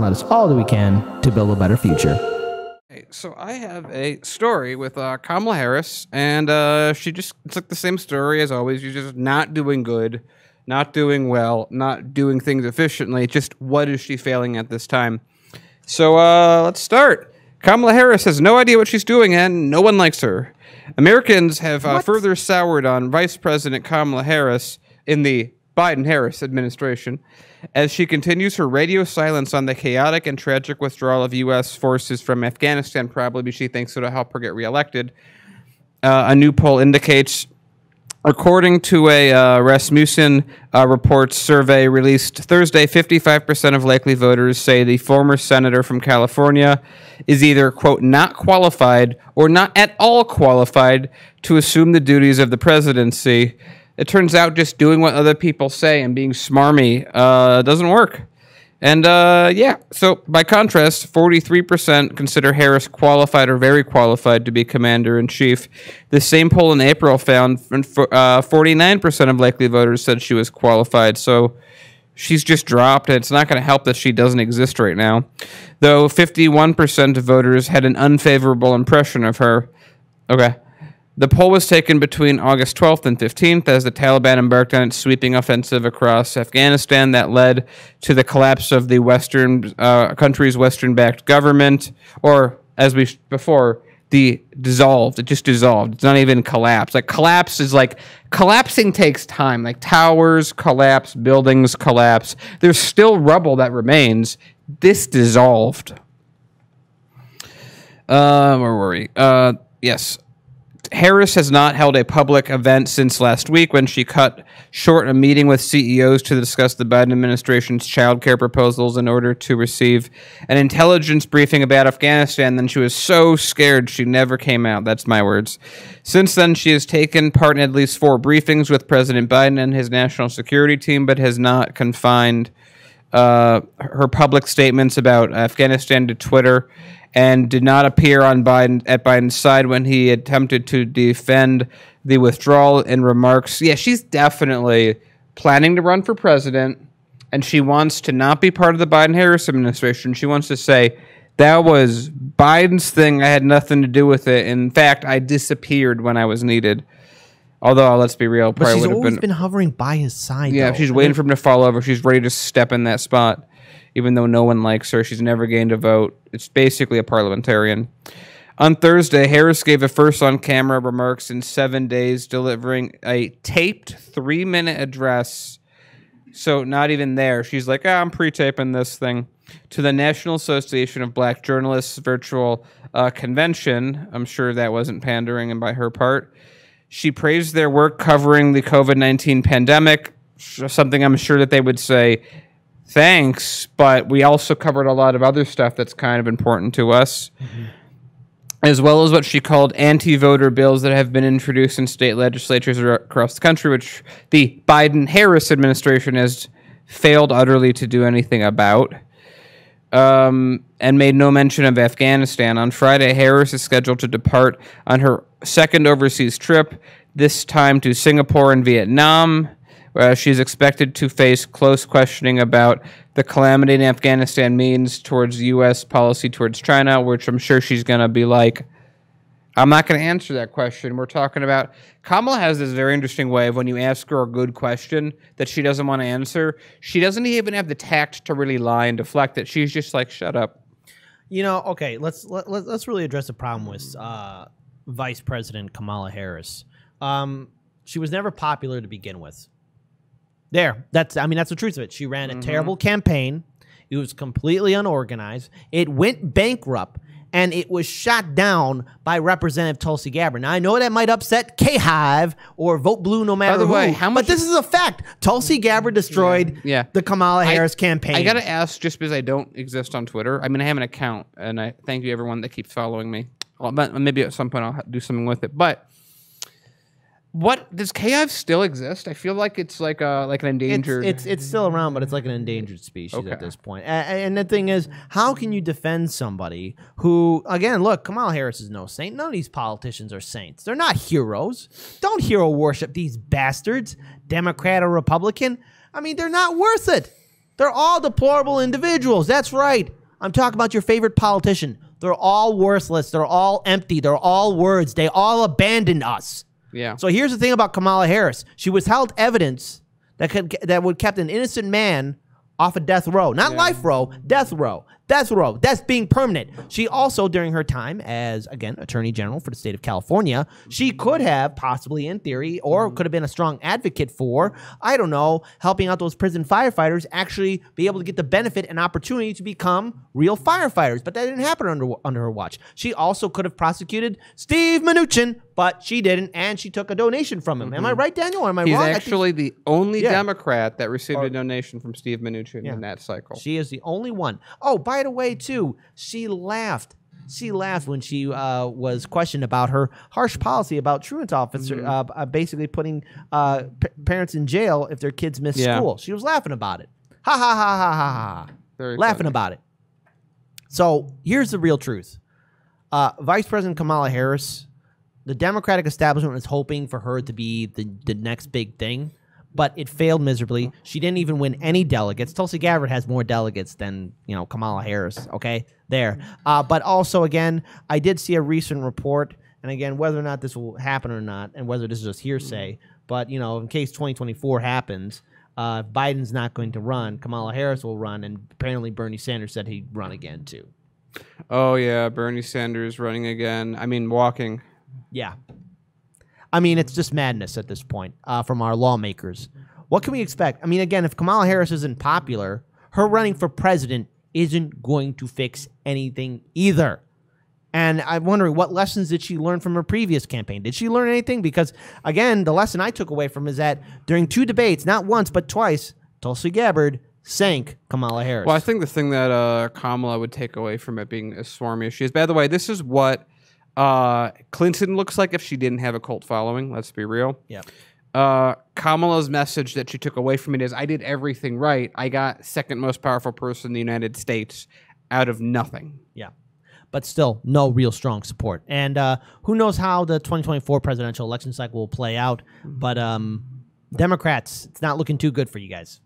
let us all that we can to build a better future. so I have a story with uh, Kamala Harris, and uh, she just—it's like the same story as always. You're just not doing good, not doing well, not doing things efficiently. Just what is she failing at this time? So uh, let's start. Kamala Harris has no idea what she's doing, and no one likes her. Americans have uh, further soured on Vice President Kamala Harris in the Biden Harris administration as she continues her radio silence on the chaotic and tragic withdrawal of U.S. forces from Afghanistan, probably because she thinks it'll help her get reelected. Uh, a new poll indicates, according to a uh, Rasmussen uh, Reports survey released Thursday, 55% of likely voters say the former senator from California is either, quote, not qualified or not at all qualified to assume the duties of the presidency it turns out just doing what other people say and being smarmy uh, doesn't work. And uh, yeah, so by contrast, 43% consider Harris qualified or very qualified to be commander in chief. The same poll in April found 49% uh, of likely voters said she was qualified. So she's just dropped, and it's not going to help that she doesn't exist right now. Though 51% of voters had an unfavorable impression of her. Okay. The poll was taken between August 12th and 15th as the Taliban embarked on its sweeping offensive across Afghanistan that led to the collapse of the Western uh, country's Western-backed government, or as we before, the dissolved. It just dissolved. It's not even collapsed. Like collapse is like collapsing takes time. Like towers collapse, buildings collapse. There's still rubble that remains. This dissolved. Uh, where were we? Uh, yes. Harris has not held a public event since last week when she cut short a meeting with CEOs to discuss the Biden administration's child care proposals in order to receive an intelligence briefing about Afghanistan. Then she was so scared she never came out. That's my words. Since then, she has taken part in at least four briefings with President Biden and his national security team, but has not confined uh, her public statements about Afghanistan to Twitter and did not appear on Biden at Biden's side when he attempted to defend the withdrawal in remarks. Yeah, she's definitely planning to run for president and she wants to not be part of the Biden Harris administration. She wants to say that was Biden's thing. I had nothing to do with it. In fact, I disappeared when I was needed. Although let's be real, but she's always been, been, hovering by his side. Yeah, though. she's waiting mean, for him to fall over. She's ready to step in that spot, even though no one likes her. She's never gained a vote. It's basically a parliamentarian. On Thursday, Harris gave a first on camera remarks in seven days, delivering a taped three minute address. So, not even there. She's like, ah, I'm pre taping this thing to the National Association of Black Journalists virtual uh, convention. I'm sure that wasn't pandering and by her part. She praised their work covering the COVID 19 pandemic, something I'm sure that they would say, thanks, but we also covered a lot of other stuff that's kind of important to us. Mm-hmm as well as what she called anti voter bills that have been introduced in state legislatures across the country, which the Biden Harris administration has failed utterly to do anything about, um, and made no mention of Afghanistan. On Friday, Harris is scheduled to depart on her second overseas trip, this time to Singapore and Vietnam. Uh, she's expected to face close questioning about the calamity in Afghanistan means towards U.S. policy towards China, which I'm sure she's going to be like, I'm not going to answer that question. We're talking about Kamala has this very interesting way of when you ask her a good question that she doesn't want to answer, she doesn't even have the tact to really lie and deflect it. She's just like, shut up. You know, okay, let's let, us let us really address the problem with uh, Vice President Kamala Harris. Um, she was never popular to begin with. There, that's I mean that's the truth of it. She ran a mm -hmm. terrible campaign. It was completely unorganized. It went bankrupt and it was shot down by Representative Tulsi Gabbard. Now I know that might upset K-Hive or vote blue no matter By the who, way, how much but this is a fact. Tulsi Gabbard destroyed yeah, yeah. the Kamala Harris I, campaign. I got to ask just because I don't exist on Twitter. I mean I have an account and I thank you everyone that keeps following me. Well, maybe at some point I'll do something with it. But what does k still exist? I feel like it's like a like an endangered. It's, it's, it's still around, but it's like an endangered species okay. at this point. And, and, the thing is, how can you defend somebody who, again, look, Kamala Harris is no saint. None of these politicians are saints. They're not heroes. Don't hero worship these bastards, Democrat or Republican. I mean, they're not worth it. They're all deplorable individuals. That's right. I'm talking about your favorite politician. They're all worthless. They're all empty. They're all words. They all abandoned us. Yeah. So here's the thing about Kamala Harris. She withheld evidence that could that would kept an innocent man off a of death row, not yeah. life row, death row. That's wrong. That's being permanent. She also, during her time as, again, Attorney General for the state of California, she could have possibly, in theory, or could have been a strong advocate for, I don't know, helping out those prison firefighters actually be able to get the benefit and opportunity to become real firefighters. But that didn't happen under, under her watch. She also could have prosecuted Steve Mnuchin, but she didn't, and she took a donation from him. Mm -hmm. Am I mm-hmm. right, Daniel? am I He's wrong? He's actually the only yeah. Democrat that received or, oh. a donation from Steve Mnuchin yeah. in that cycle. She is the only one. Oh, by right away too. She laughed. She laughed when she uh, was questioned about her harsh policy about truant officer, mm-hmm. Uh, uh, basically putting uh, p- parents in jail if their kids miss yeah. school. She was laughing about it. Ha ha ha ha ha ha. Very laughing funny. about it. So here's the real truth. Uh, Vice President Kamala Harris, the Democratic establishment is hoping for her to be the, the next big thing but it failed miserably. She didn't even win any delegates. Tulsi Gabbard has more delegates than you know Kamala Harris. Okay, there. Uh, but also, again, I did see a recent report, and again, whether or not this will happen or not, and whether this is just hearsay, but you know, in case 2024 happens. Uh, Biden's not going to run. Kamala Harris will run, and apparently Bernie Sanders said he'd run again too. Oh yeah, Bernie Sanders running again. I mean, walking. Yeah, I mean, it's mm. just madness at this point uh, from our lawmakers. What can we expect? I mean, again, if Kamala Harris isn't popular, her running for president isn't going to fix anything either. And I'm wondering what lessons did she learn from her previous campaign? Did she learn anything? Because again, the lesson I took away from is that during two debates, not once but twice, Tulsi Gabbard sank Kamala Harris. Well, I think the thing that uh, Kamala would take away from it being as swarmy as she is. By the way, this is what uh, Clinton looks like if she didn't have a cult following, let's be real. Yeah. Uh, Kamala's message that she took away from it is I did everything right. I got second most powerful person in the United States out of nothing. Yeah. But still, no real strong support. And uh, who knows how the 2024 presidential election cycle will play out. Mm-hmm. But um, Democrats, it's not looking too good for you guys.